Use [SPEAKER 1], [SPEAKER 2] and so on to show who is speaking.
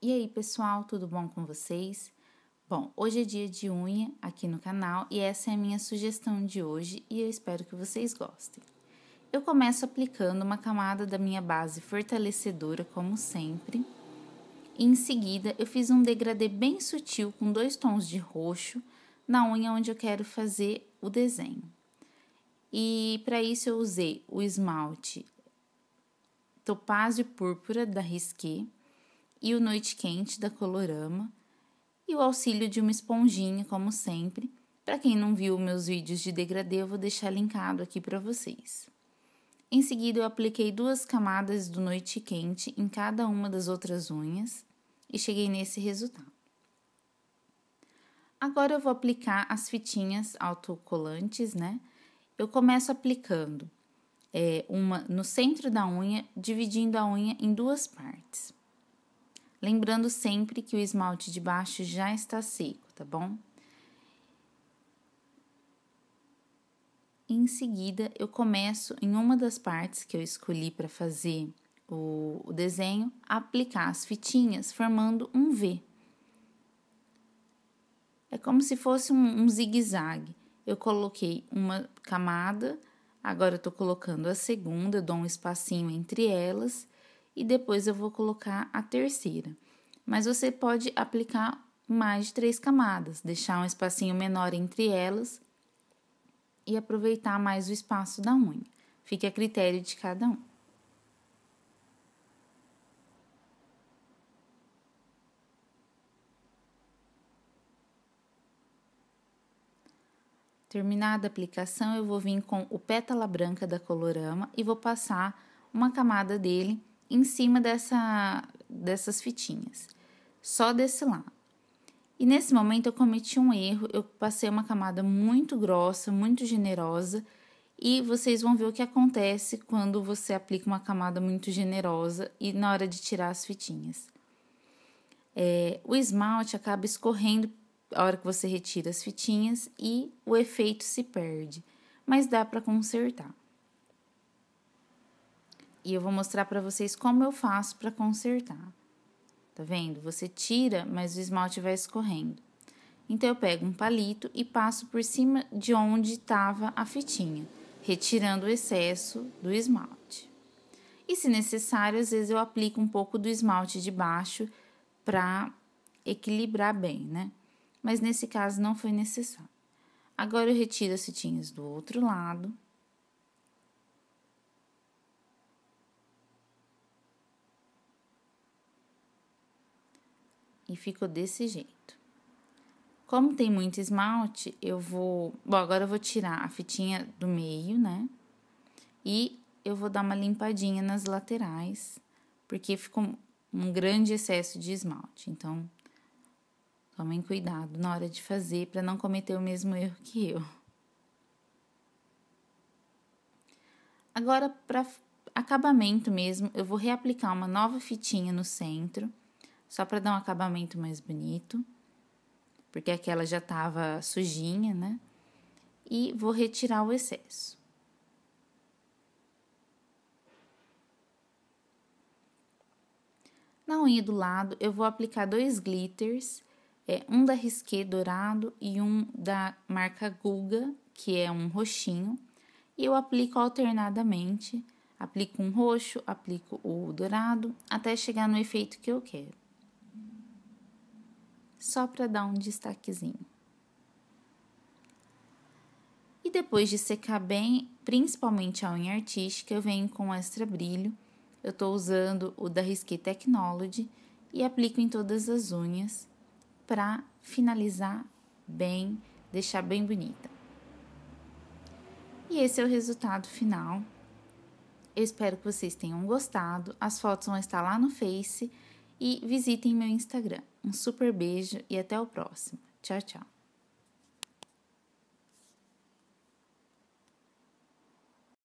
[SPEAKER 1] E aí, pessoal, tudo bom com vocês? Bom, hoje é dia de unha aqui no canal e essa é a minha sugestão de hoje e eu espero que vocês gostem. Eu começo aplicando uma camada da minha base fortalecedora, como sempre. E em seguida, eu fiz um degradê bem sutil com dois tons de roxo na unha onde eu quero fazer o desenho. E para isso eu usei o esmalte Topázio Púrpura da Risqué e o Noite Quente da Colorama e o auxílio de uma esponjinha, como sempre. Para quem não viu meus vídeos de degradê, eu vou deixar linkado aqui para vocês. Em seguida, eu apliquei duas camadas do Noite Quente em cada uma das outras unhas e cheguei nesse resultado. Agora eu vou aplicar as fitinhas autocolantes, né? Eu começo aplicando é, uma no centro da unha, dividindo a unha em duas partes. Lembrando sempre que o esmalte de baixo já está seco, tá bom? Em seguida, eu começo em uma das partes que eu escolhi para fazer o, o desenho, aplicar as fitinhas, formando um V. É como se fosse um, um zigue-zague. Eu coloquei uma camada, agora eu estou colocando a segunda, dou um espacinho entre elas e depois eu vou colocar a terceira. Mas você pode aplicar mais de três camadas, deixar um espacinho menor entre elas e aproveitar mais o espaço da unha. Fique a critério de cada um. Terminada a aplicação, eu vou vir com o pétala branca da Colorama e vou passar uma camada dele em cima dessa, dessas fitinhas, só desse lado. E nesse momento eu cometi um erro, eu passei uma camada muito grossa, muito generosa, e vocês vão ver o que acontece quando você aplica uma camada muito generosa e na hora de tirar as fitinhas. É, o esmalte acaba escorrendo a hora que você retira as fitinhas e o efeito se perde, mas dá para consertar. E eu vou mostrar para vocês como eu faço para consertar. Tá vendo? Você tira, mas o esmalte vai escorrendo. Então, eu pego um palito e passo por cima de onde estava a fitinha, retirando o excesso do esmalte. E, se necessário, às vezes eu aplico um pouco do esmalte de baixo para equilibrar bem, né? Mas nesse caso não foi necessário. Agora eu retiro as fitinhas do outro lado. e ficou desse jeito. Como tem muito esmalte, eu vou... Bom, agora eu vou tirar a fitinha do meio, né? E eu vou dar uma limpadinha nas laterais, porque ficou um grande excesso de esmalte. Então, tomem cuidado na hora de fazer para não cometer o mesmo erro que eu. Agora, para acabamento mesmo, eu vou reaplicar uma nova fitinha no centro só para dar um acabamento mais bonito, porque aquela já estava sujinha, né? E vou retirar o excesso. Na unha do lado, eu vou aplicar dois glitters, é, um da Risqué dourado e um da marca Guga, que é um roxinho, e eu aplico alternadamente, aplico um roxo, aplico o dourado, até chegar no efeito que eu quero só para dar um destaquezinho. E depois de secar bem, principalmente a unha artística, eu venho com extra brilho. Eu estou usando o da Risqué Technology e aplico em todas as unhas para finalizar bem, deixar bem bonita. E esse é o resultado final. Eu espero que vocês tenham gostado. As fotos vão estar lá no Face e visitem meu Instagram. Um super beijo e até o próximo. Tchau, tchau.